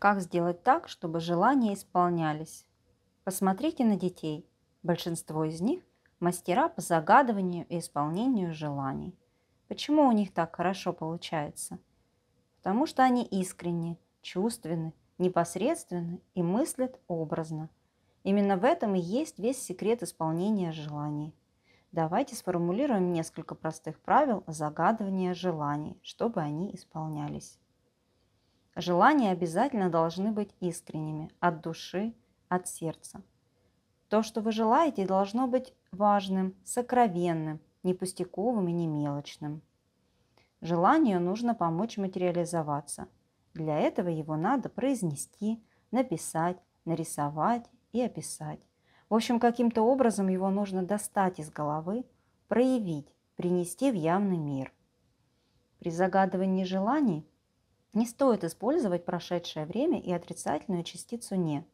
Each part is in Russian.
Как сделать так, чтобы желания исполнялись? Посмотрите на детей. Большинство из них – мастера по загадыванию и исполнению желаний. Почему у них так хорошо получается? Потому что они искренне, чувственны, непосредственны и мыслят образно. Именно в этом и есть весь секрет исполнения желаний. Давайте сформулируем несколько простых правил загадывания желаний, чтобы они исполнялись. Желания обязательно должны быть искренними, от души, от сердца. То, что вы желаете, должно быть важным, сокровенным, не пустяковым и не мелочным. Желанию нужно помочь материализоваться. Для этого его надо произнести, написать, нарисовать и описать. В общем, каким-то образом его нужно достать из головы, проявить, принести в явный мир. При загадывании желаний не стоит использовать прошедшее время и отрицательную частицу «не».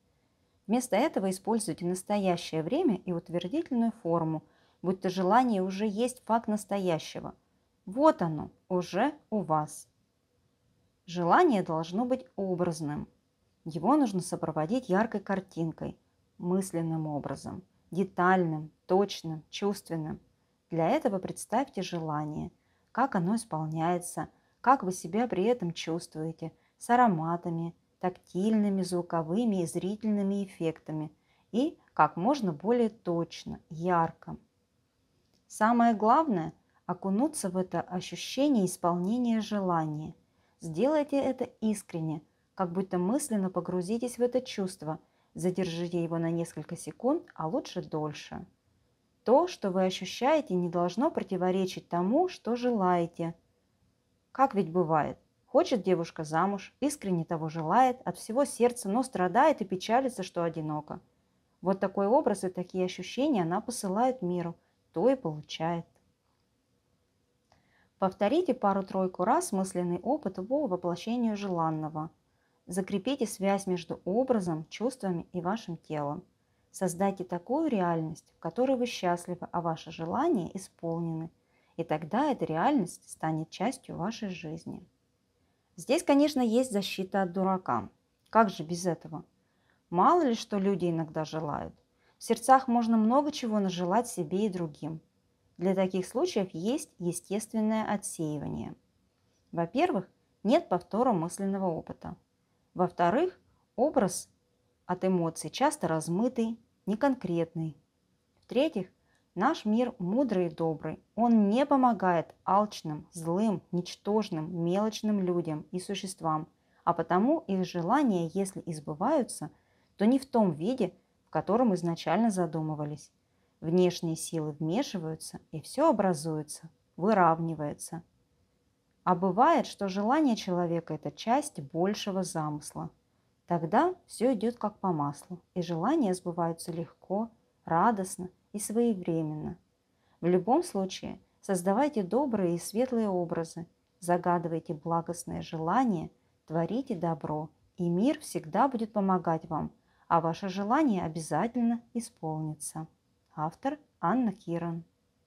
Вместо этого используйте настоящее время и утвердительную форму, будь то желание уже есть факт настоящего. Вот оно, уже у вас. Желание должно быть образным. Его нужно сопроводить яркой картинкой, мысленным образом, детальным, точным, чувственным. Для этого представьте желание, как оно исполняется, как вы себя при этом чувствуете, с ароматами, тактильными, звуковыми и зрительными эффектами и как можно более точно, ярко. Самое главное – окунуться в это ощущение исполнения желания. Сделайте это искренне, как будто мысленно погрузитесь в это чувство, задержите его на несколько секунд, а лучше дольше. То, что вы ощущаете, не должно противоречить тому, что желаете – как ведь бывает? Хочет девушка замуж, искренне того желает, от всего сердца, но страдает и печалится, что одиноко. Вот такой образ и такие ощущения она посылает миру, то и получает. Повторите пару-тройку раз мысленный опыт по воплощению желанного. Закрепите связь между образом, чувствами и вашим телом. Создайте такую реальность, в которой вы счастливы, а ваши желания исполнены – и тогда эта реальность станет частью вашей жизни. Здесь, конечно, есть защита от дурака. Как же без этого? Мало ли, что люди иногда желают. В сердцах можно много чего нажелать себе и другим. Для таких случаев есть естественное отсеивание. Во-первых, нет повтора мысленного опыта. Во-вторых, образ от эмоций часто размытый, неконкретный. В-третьих, Наш мир мудрый и добрый. Он не помогает алчным, злым, ничтожным, мелочным людям и существам, а потому их желания, если избываются, то не в том виде, в котором изначально задумывались. Внешние силы вмешиваются, и все образуется, выравнивается. А бывает, что желание человека – это часть большего замысла. Тогда все идет как по маслу, и желания сбываются легко, радостно – и своевременно. В любом случае, создавайте добрые и светлые образы, загадывайте благостные желания, творите добро, и мир всегда будет помогать вам, а ваше желание обязательно исполнится. Автор Анна Киран